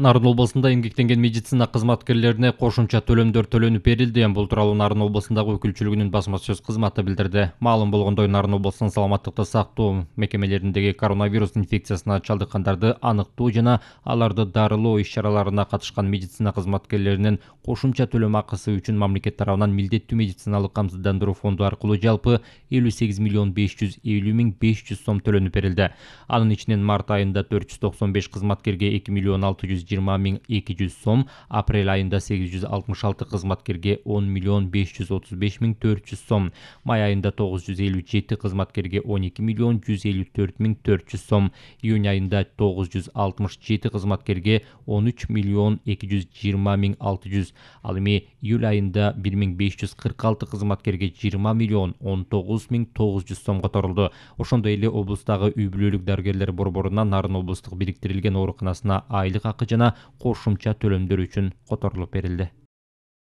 нарын облусунда эмгектенген медицина кызматкерлерине кошумча төлөмдөр төлөнүп берилди бул тууралуу нарын облусундагы өкүлчүлүгүнүн басма сөз кызматы билдирди маалым болгондой нарын облусунун саламаттыкты сактоо мекемелериндеги коронавирус инфекциясына чалдыккандарды аныктоо жана аларды дарылоо иш чараларына катышкан медицина кызматкерлеринин кошумча төлөм акысы үчүн мамлекет тарабынан милдеттүү медициналык камсыздандыруу фонду аркылуу жалпы элүү сегиз миллион беш жүз элүү миң беш жүз сом төлөнүп берилди анын ичинен март айында төрт жүз токсон беш кызматкерге эки миллион алты жүз 720 мың 200 сом, апрель айында 866 қызметкерге 10 миллион 535 мың 400 сом, май айында 957 қызметкерге 12 миллион 154 мың 400 сом, июнь айында 967 қызметкерге 13 миллион 220 мың 600, ал эми июль айында 1546 қызметкерге 20 миллион 19 мың 900 сом которулду. Ошондой эле облустагы үй бүлөлүк дарыгерлер Нарын облустук бириктирилген ооруканасына айлык акы жана кошумча төлөмдөр үчүн которулуп берилди